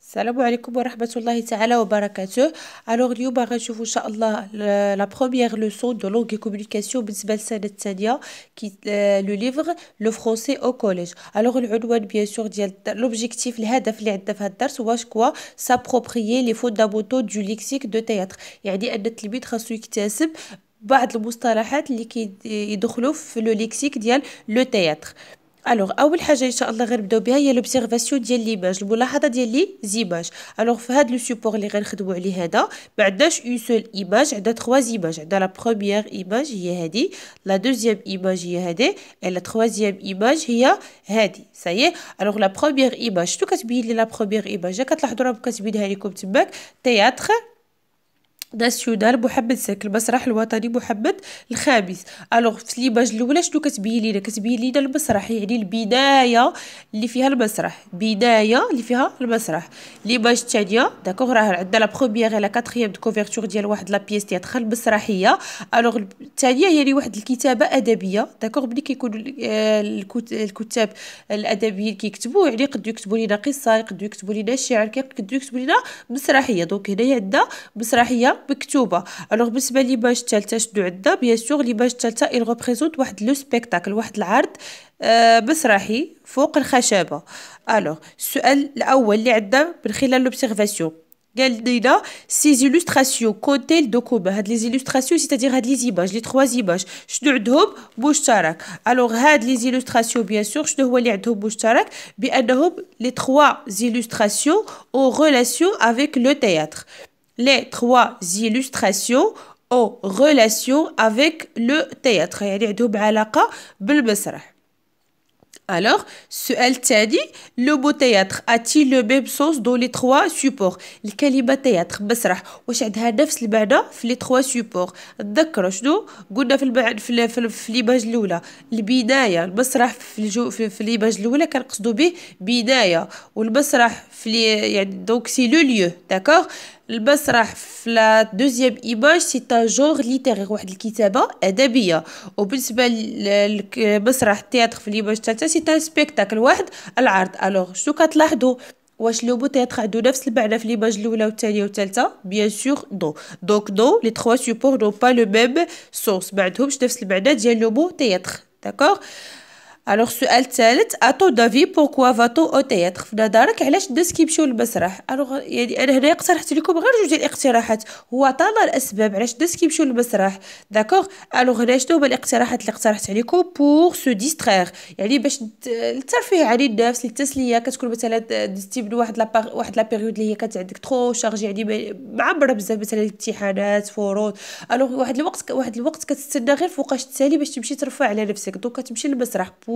السلام عليكم ورحمة الله تعالى وبركاته الوغ اليوم غنشوفوا ان شاء الله لا بروميير لوسون دو لونغ كوميونيكاسيون بالنسبة للسنة الثانية كي لو ليفغ لو فرونسي او كوليج الوغ العنوان بيان سور ديال لوبجيكتيف الهدف اللي عندنا في هذا الدرس هو شكوا سابروبريي لي فوندامونتو دو ليكسيك دو تياتر يعني ان التلميذ خاصو يكتسب بعض المصطلحات اللي كيدخلوا في لو ليكسيك ديال لو تياتر الوغ اول حاجه ان شاء الله غير نبداو بها هي لوبسيرفاسيون ديال ليماج الملاحظه ديال لي زيماج الوغ في هذا لو سوبور اللي غنخدموا عليه هذا ما عندناش اون سول ايماج عندنا تخوا زيماج عندنا لا بروميير ايماج هي هادي لا دوزيام ايماج هي اي لا تخوازيام ايماج هي هادي سايي الوغ لا بروميير ايماج شنو كتبين لي لا بروميير ايماج كتلاحظوا راه كتبينها لكم تماك تياتر ناسيونال محمد بوحبة المسرح الوطني محمد الخامس الوغ في ليماج الاولى شنو كتبين لينا كتبين لينا المسرح يعني البدايه اللي فيها المسرح بدايه اللي فيها المسرح ليماج الثانيه داكوغ راه عندنا لا بروميير لا كاتريام دو كوفيرتور ديال واحد لا بيس دخل المسرحيه الوغ الثانيه هي واحد الكتابه ادبيه داكوغ ملي كيكونوا آه، الكتاب الادبيين كيكتبوا يعني يقدروا يكتبوا لينا قصه يقدروا يكتبوا لينا شعر يقدروا يكتبوا لينا مسرحيه دونك هنايا عندنا مسرحيه مكتوبه الوغ بالنسبه لي باج الثالثه شدو عده بيان سور لي باج الثالثه اي ريبريزونت واحد لو سبيكتاكل واحد العرض آه فوق الخشبه الوغ السؤال الاول اللي عندنا من خلال لوبسيرفاسيون قال لينا سي زيلوستراسيون كونتي الدوكومون هاد لي زيلوستراسيون سي تادير هاد لي زيباج لي تخوا زيباج شنو عندهم مشترك الوغ هاد لي زيلوستراسيون بيان سور شنو هو اللي عندهم مشترك بانهم لي تخوا زيلوستراسيون اون ريلاسيون افيك لو تياتر les trois illustrations aux relations avec le théâtre يعني عندهم علاقة بالمسرح Alors, سؤال تاني لو مو تياتر اتي لو ميم سونس دو لي تخوا سوبور الكلمه تياتر مسرح واش عندها نفس المعنى في لي تخوا سوبور تذكروا شنو قلنا في المع... في, ال... في, ليماج الاولى البدايه المسرح في الجو... في, في ليماج الاولى كنقصدوا به بدايه والمسرح في لي... يعني دونك سي لو ليو داكوغ البصرح في لا دوزيام ايماج سي ان جونغ ليتيرير واحد الكتابه ادبيه وبالنسبه للمسرح التياتر في ليماج الثالثه سي ان سبيكتاكل واحد العرض الوغ شنو كتلاحظوا واش لو بو تياتر عندو نفس المعنى في ليماج الاولى والثانيه والثالثه بيان سور دو دونك دو لي تخوا سوبور نو با لو ميم سونس ما عندهمش نفس المعنى ديال لو بو تياتر داكوغ الوغ السؤال الثالث اتو دافي بوكوا فاتو او تياتر في نظرك علاش الناس كيمشيو للمسرح الوغ يعني انا هنا اقترحت لكم غير جوج ديال الاقتراحات هو طال الاسباب علاش الناس كيمشيو للمسرح داكوغ الوغ هنا شنو هما الاقتراحات اللي اقترحت عليكم بور سو ديسترير يعني باش الترفيه عن النفس للتسليه كتكون مثلا دزتي من واحد لابار واحد لابيريود اللي هي كانت عندك ترو شارجي يعني معبره بزاف مثلا الامتحانات فروض الوغ واحد الوقت واحد الوقت كتستنى غير فوقاش تسالي باش تمشي ترفع على نفسك دونك كتمشي للمسرح بو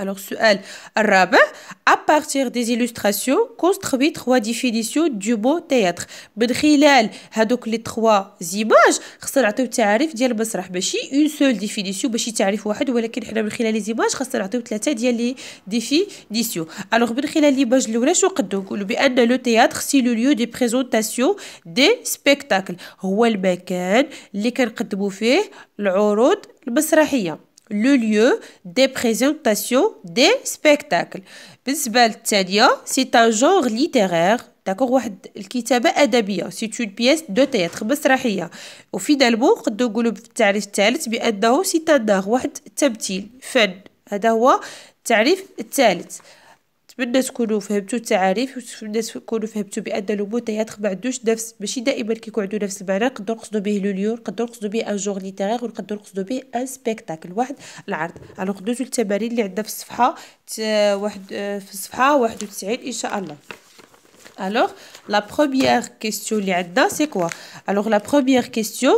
Alors, سؤال الرابع à partir des illustrations construit trois définitions du mot théâtre من خلال هذوك لي تخوا زيماج خصنا نعطيو تعريف ديال المسرح ماشي اون سول ديفينيسيون باش تعريف واحد ولكن حنا من خلال زيماج خصنا نعطيو ثلاثه ديال لي ديفينيسيون الوغ من خلال باج الاولى شو نقدو نقولو بان لو تياتر سي لو ليو دي بريزونطاسيون دي سبيكتاكل هو المكان اللي كنقدمو فيه العروض المسرحيه le lieu des présentations des spectacles بالنسبة للتالية سي ان جونغ littéraire داكوغ واحد الكتابة أدبية سي اون بيس دو تيتر مسرحية وفي دالبو قدو نقولو بالتعريف الثالث بأنه سي سيت واحد التمثيل فن هذا هو التعريف الثالث تبدا تكونوا فهمتوا التعاريف وتبدا تكونوا فهمتوا بان المنتهيات ما عندوش نفس ماشي دائما كيكون عنده نفس المعنى نقدروا نقصدوا به لو ليور نقدروا نقصدوا به ان جور ليتيرير ونقدروا نقصدوا به ان سبيكتاكل واحد العرض الوغ دوزو التمارين اللي عندنا في الصفحه واحد في الصفحه 91 ان شاء الله Alors, la première question, عندنا c'est quoi Alors, la première question,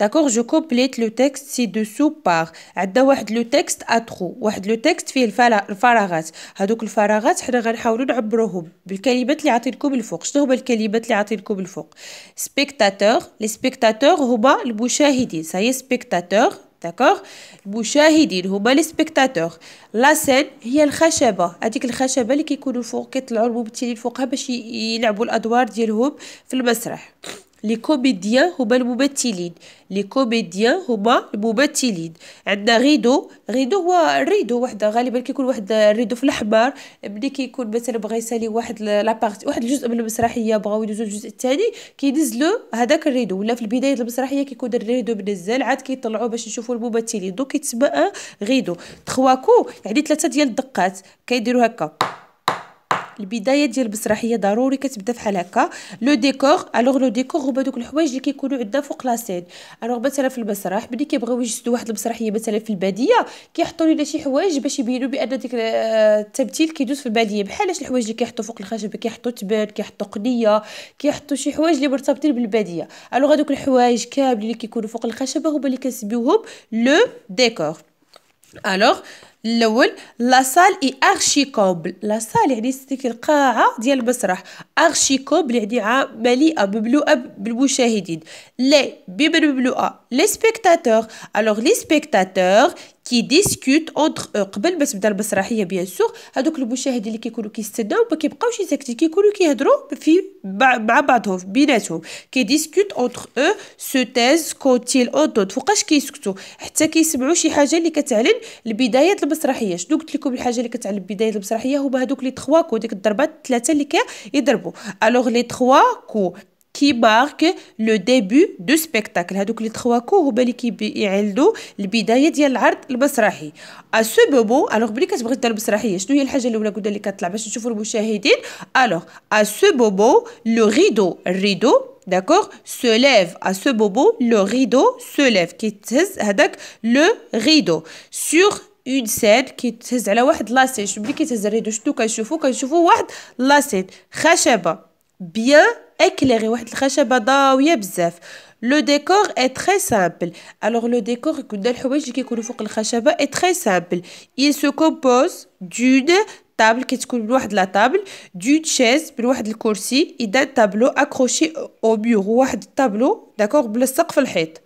داكوغ جو كوبليت لو تكست سي سو باغ عندنا واحد لو تكست اترو واحد لو تكست فيه الفراغات هادوك الفراغات حنا غنحاولو نعبروهم بالكلمات اللي لكم الفوق شنو هما الكلمات اللي لكم الفوق سبيكتاتور لي سبيكتاتور هما المشاهدين ساهي سبيكتاتور داكوغ المشاهدين هما لي سبيكتاتور لا سين هي الخشبه هذيك الخشبه اللي كيكونوا فوق كيطلعوا الممثلين فوقها باش يلعبوا الادوار ديالهم في المسرح لي كوميديان هما الممثلين لي كوميديان هما الممثلين عندنا غيدو غيدو هو الريدو وحده غالبا كيكون واحد الريدو في الاحمر ملي كيكون مثلا بغا يسالي واحد لابارتي واحد الجزء من المسرحيه بغاو يدوزو الجزء الثاني كينزلو هذاك الريدو ولا في البدايه المسرحيه كيكون الريدو منزل عاد كيطلعوه باش نشوفوا الممثلين دوك كيتسمى غيدو تخواكو يعني ثلاثه ديال الدقات كيديروا هكا البدايه ديال المسرحيه ضروري كتبدا بحال هكا لو ديكور الوغ لو ديكور هما دوك الحوايج اللي كيكونوا عندنا فوق لا سين الوغ مثلا في المسرح ملي كيبغيو يجسدوا واحد المسرحيه مثلا في الباديه كيحطوا لنا شي حوايج باش يبينوا بان ديك التمثيل كيدوز في الباديه بحالاش الحوايج اللي كيحطوا فوق الخشب كيحطوا تبان كيحطوا قنيه كيحطوا شي حوايج اللي مرتبطين بالباديه الوغ هذوك الحوايج كاملين اللي كيكونوا فوق الخشبه هما اللي كنسميوهم لو ديكور الوغ الاول لا سال اي ارشيكوبل لا سال يعني ديك القاعه ديال المسرح ارشيكوبل يعني مليئه مملوءه بالمشاهدين لي بمملوءه لي سبيكتاتور الوغ لي سبيكتاتور كي ديسكوت اونتر قبل ما تبدا المسرحيه بيان سور هذوك المشاهدين اللي كيكونوا كيستناو ما كيبقاوش يسكتوا كيكونوا كيهضروا في مع بعضهم بيناتهم كي ديسكوت اونتر او سو تيز كوتيل اونتود فوقاش كيسكتوا حتى كيسمعوا شي حاجه اللي كتعلن لبدايه المسرحيه شنو قلت لكم الحاجه اللي كتعلن بدايه المسرحيه هما هذوك لي تخوا كو ديك الضربات الثلاثه اللي كيضربوا الوغ لي تخوا كو كي بارك لو ديبي دو سبيكتاكل هادوك لي تخوا كو هما اللي كيعلدوا البدايه ديال العرض المسرحي ا سو مومون الوغ بلي كتبغي دير المسرحيه شنو هي الحاجه الاولى قلنا اللي كتطلع باش نشوفوا المشاهدين الوغ ا سو مومون لو ريدو الريدو داكوغ سو ليف ا سو bobo لو ريدو سو ليف كيتهز هذاك لو ريدو sur اون سيد كيتهز على واحد لاسيت ملي كيتهز الريدو شنو كنشوفو كنشوفو واحد لاسيت خشبه بيان اكليغي واحد الخشبه ضاويه بزاف لو ديكور اي تري سامبل الوغ لو ديكور كدا الحوايج اللي كيكونوا فوق الخشبه اي تري سامبل اي سو كوبوز دو طابل كتكون بواحد لا طابل دو تشيز بواحد الكرسي اذا طابلو اكروشي او ميور واحد الطابلو داكوغ بلصق في الحيط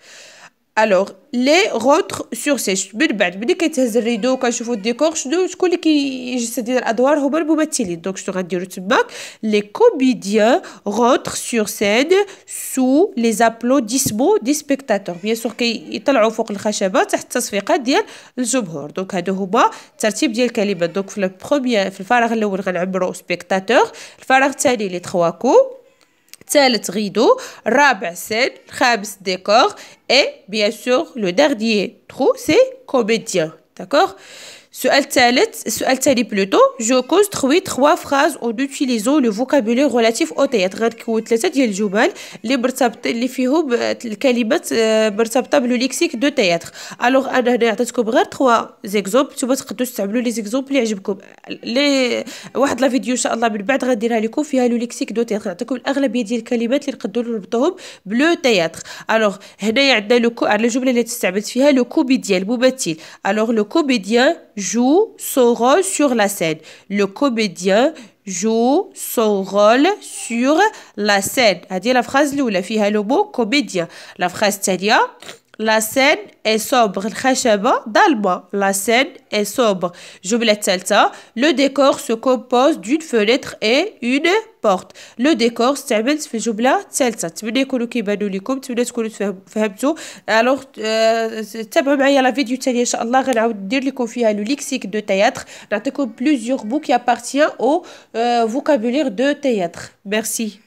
الوغ لي سور سورسي من بعد ملي كيتهز الريدو كنشوفو الديكور شنو شكون اللي كيجسد لينا الادوار هما الممثلين دونك شنو غنديرو تماك لي كوميديان روتر سور سين سو لي زابلوديسمون دي سبيكتاتور بيان سور كيطلعو فوق الخشبه تحت التصفيقات ديال الجمهور دونك هادو هما الترتيب ديال الكلمات دونك في لو البروميير في الفراغ الاول غنعبرو سبيكتاتور الفراغ الثاني لي تخوا كو ثالث rideau, رابع décor et bien sûr le dernier trou c'est comédien. D'accord سؤال ثالث السؤال التالي بلوتو جو كوز تخوي تخوا فراز او دوتيليزو لو فوكابولي غولاتيف او تيات كو ثلاثه ديال الجمل اللي مرتبط اللي فيهم الكلمات مرتبطه ليكسيك دو تيات الوغ انا هنا عطيتكم غير تخوا زيكزومبل نتوما تقدروا تستعملوا لي زيكزومبل اللي عجبكم لي واحد لا فيديو ان شاء الله من بعد غنديرها لكم فيها لو ليكسيك دو تيات نعطيكم الاغلبيه ديال الكلمات اللي نقدروا نربطوهم بلو تيات الوغ هنايا عندنا لو على الجمله اللي تستعملت فيها لو ديال الممثل الوغ لو ديال joue son rôle sur la scène. Le comédien joue son rôle sur la scène. dire la phrase la fille a le mot comédien. La phrase الثانية la scène est sobre très chèrement d'Allemagne. La scène est sobre. Joublet celle ça. Le décor se compose d'une fenêtre et une porte. Le décor. Ça me fait joubler celle ça. Tu veux découvrir un nouveau lieu? Tu veux découvrir un Alors ça me met à la vidéo, du théâtre. Alors on va dire qu'on fait lexique de théâtre. On a plusieurs mots qui appartiennent au euh, vocabulaire de théâtre. Merci.